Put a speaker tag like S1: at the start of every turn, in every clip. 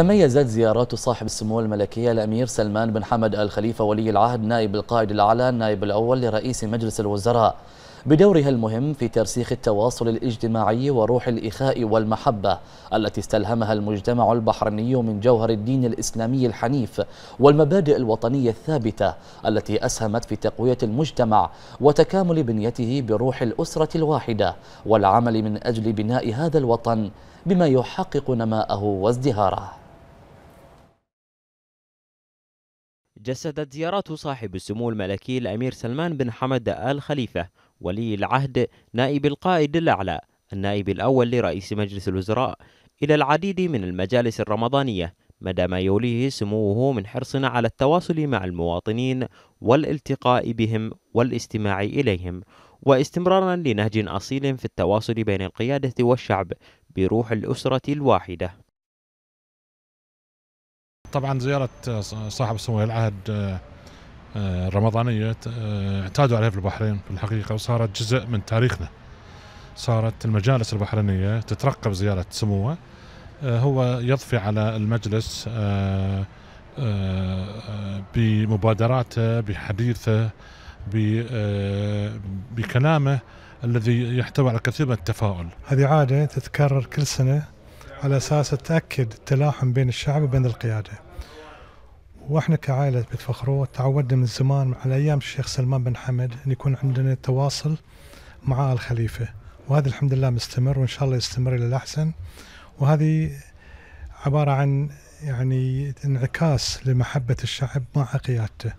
S1: تميزت زيارات صاحب السمو الملكية الأمير سلمان بن حمد آل خليفة ولي العهد نائب القائد الأعلى النائب الأول لرئيس مجلس الوزراء بدورها المهم في ترسيخ التواصل الاجتماعي وروح الإخاء والمحبة التي استلهمها المجتمع البحريني من جوهر الدين الإسلامي الحنيف والمبادئ الوطنية الثابتة التي أسهمت في تقوية المجتمع وتكامل بنيته بروح الأسرة الواحدة والعمل من أجل بناء هذا الوطن بما يحقق نماءه وازدهاره جسدت زيارات صاحب السمو الملكي الأمير سلمان بن حمد آل خليفة ولي العهد نائب القائد الأعلى النائب الأول لرئيس مجلس الوزراء إلى العديد من المجالس الرمضانية مدى ما يوليه سموه من حرصنا على التواصل مع المواطنين والالتقاء بهم والاستماع إليهم واستمرارا لنهج أصيل في التواصل بين القيادة والشعب بروح الأسرة الواحدة طبعا زياره آه، صاحب سمو العهد الرمضانيه آه، آه، اعتادوا عليها في البحرين في الحقيقه وصارت جزء من تاريخنا صارت المجالس البحرينيه تترقب زياره سموه هو يضفي على
S2: المجلس بمبادراته بحديثه بكلامه الذي يحتوي على كثير من التفاؤل هذه عاده تتكرر كل سنه على اساس تاكد التلاحم بين الشعب وبين القياده. واحنا كعائله بيت فخرو تعودنا من زمان على ايام الشيخ سلمان بن حمد ان يكون عندنا تواصل مع الخليفه وهذا الحمد لله مستمر وان شاء الله يستمر الى الاحسن وهذه عباره عن يعني انعكاس لمحبه الشعب مع قيادته.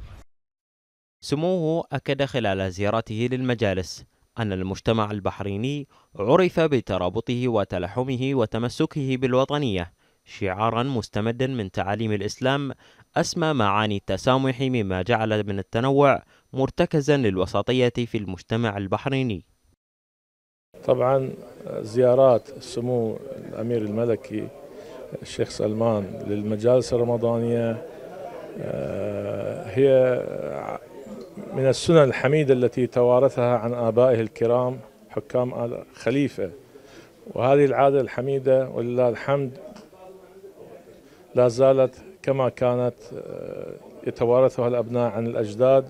S1: سموه اكد خلال زيارته للمجالس أن المجتمع البحريني عرف بترابطه وتلحمه وتمسكه بالوطنية شعارا مستمدا من تعاليم الإسلام أسمى معاني التسامح مما جعل من التنوع مرتكزا للوسطية في المجتمع البحريني طبعا زيارات سمو الأمير الملكي الشيخ سلمان للمجالس الرمضانية آه، هي من السنن الحميدة التي توارثها عن آبائه الكرام حكام آل خليفة وهذه العادة الحميدة ولله الحمد لا زالت كما كانت آه، يتوارثها الأبناء عن الأجداد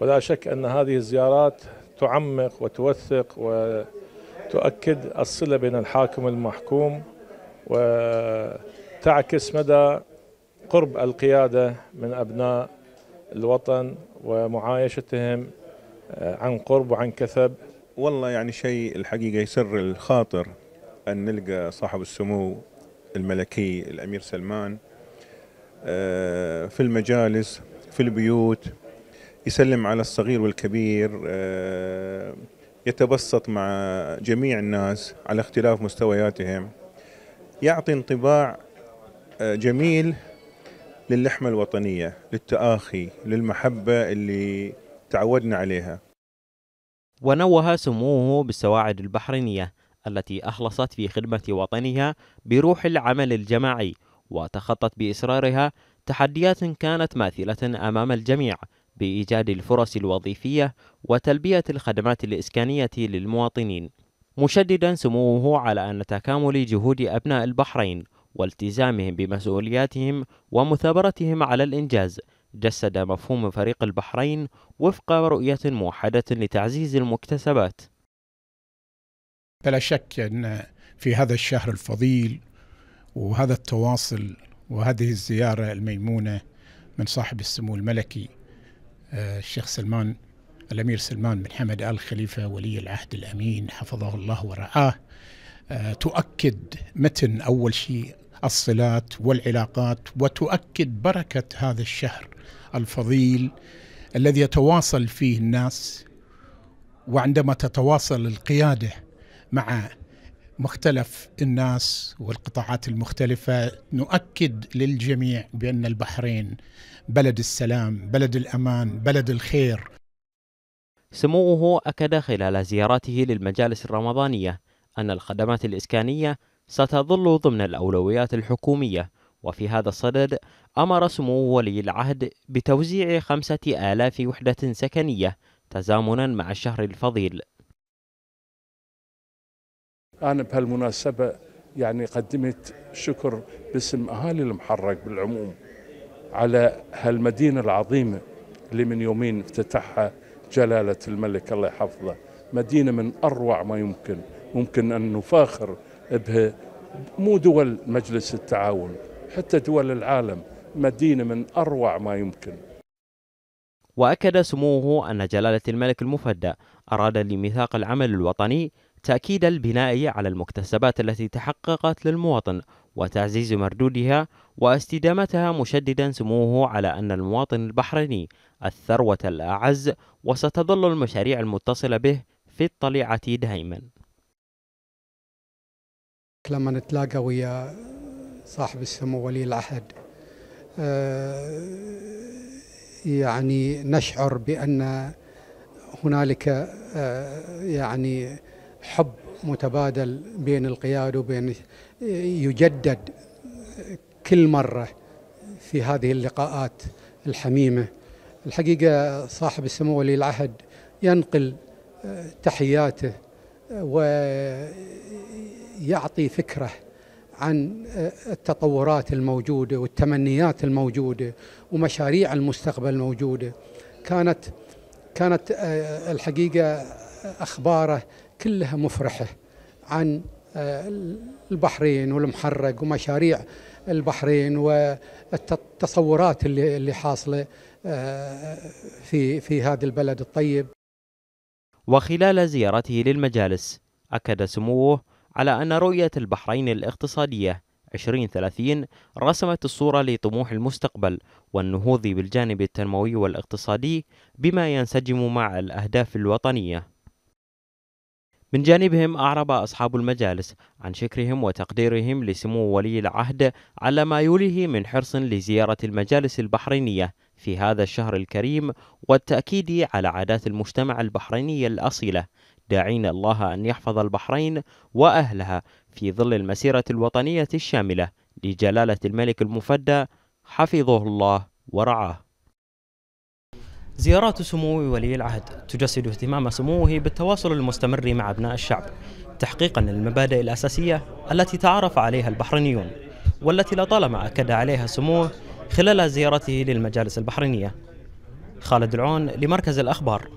S1: ولا شك أن هذه الزيارات تعمق وتوثق وتؤكد الصلة بين الحاكم والمحكوم وتعكس مدى قرب القيادة من أبناء الوطن ومعايشتهم آه، عن قرب وعن كثب والله يعني شيء الحقيقة يسر الخاطر أن نلقى صاحب السمو الملكي الأمير سلمان آه، في المجالس في البيوت يسلم على الصغير والكبير آه، يتبسط مع جميع الناس على اختلاف مستوياتهم يعطي انطباع جميل للحمة الوطنية للتآخي للمحبة اللي تعودنا عليها ونوه سموه بالسواعد البحرينية التي أخلصت في خدمة وطنها بروح العمل الجماعي وتخطت بإصرارها تحديات كانت ماثلة أمام الجميع بإيجاد الفرص الوظيفية وتلبية الخدمات الإسكانية للمواطنين مشددا سموه على أن تكامل جهود أبناء البحرين والتزامهم بمسؤولياتهم ومثابرتهم على الإنجاز جسد مفهوم فريق البحرين وفق رؤية موحدة لتعزيز المكتسبات
S2: بلا شك أن في هذا الشهر الفضيل وهذا التواصل وهذه الزيارة الميمونة من صاحب السمو الملكي آه، الشيخ سلمان الأمير سلمان بن حمد آل خليفة ولي العهد الأمين حفظه الله ورعاه آه، تؤكد متن أول شيء الصلات والعلاقات وتؤكد بركه هذا الشهر الفضيل الذي يتواصل فيه الناس وعندما تتواصل القياده مع مختلف الناس والقطاعات المختلفة نؤكد للجميع بأن البحرين بلد السلام بلد الأمان بلد
S1: الخير سموه أكد خلال زياراته للمجالس الرمضانية أن الخدمات الإسكانية ستظل ضمن الأولويات الحكومية وفي هذا الصدد أمر سمو ولي العهد بتوزيع خمسة آلاف وحدة سكنية تزامنا مع الشهر الفضيل أنا بهالمناسبة يعني قدمت شكر باسم أهالي المحرق بالعموم على هالمدينة العظيمة اللي من يومين افتتحها جلالة الملك الله يحفظه مدينة من أروع ما يمكن ممكن أن نفاخر به مو دول مجلس التعاون حتى دول العالم مدينة من أروع ما يمكن وأكد سموه أن جلالة الملك المفدى أراد لميثاق العمل الوطني تأكيد البناء على المكتسبات التي تحققت للمواطن وتعزيز مردودها واستدامتها مشددا سموه على أن المواطن البحريني الثروة الأعز وستظل المشاريع المتصلة به في الطليعة دائما
S2: لما نتلاقى ويا صاحب السمو ولي العهد آه، يعني نشعر بأن هنالك آه، يعني حب متبادل بين القيادة وبين يجدد كل مرة في هذه اللقاءات الحميمة الحقيقة صاحب السمو ولي العهد ينقل آه، تحياته ويعطي فكره عن التطورات الموجوده والتمنيات الموجوده ومشاريع المستقبل الموجوده كانت كانت آه، الحقيقه اخباره كلها مفرحه عن آه، البحرين والمحرق ومشاريع البحرين والتصورات اللي اللي حاصله آه، في في هذا البلد الطيب
S1: وخلال زيارته للمجالس أكد سموه على أن رؤية البحرين الاقتصادية 2030 رسمت الصورة لطموح المستقبل والنهوض بالجانب التنموي والاقتصادي بما ينسجم مع الأهداف الوطنية. من جانبهم أعرب أصحاب المجالس عن شكرهم وتقديرهم لسمو ولي العهد على ما يوليه من حرص لزيارة المجالس البحرينية في هذا الشهر الكريم والتأكيد على عادات المجتمع البحريني الأصيلة داعين الله أن يحفظ البحرين وأهلها في ظل المسيرة الوطنية الشاملة لجلالة الملك المفدى حفظه الله ورعاه زيارات سمو ولي العهد تجسد اهتمام سموه بالتواصل المستمر مع أبناء الشعب تحقيقا للمبادئ الأساسية التي تعرف عليها البحرينيون والتي لطالما أكد عليها سموه خلال زيارته للمجالس البحرينية خالد العون لمركز الأخبار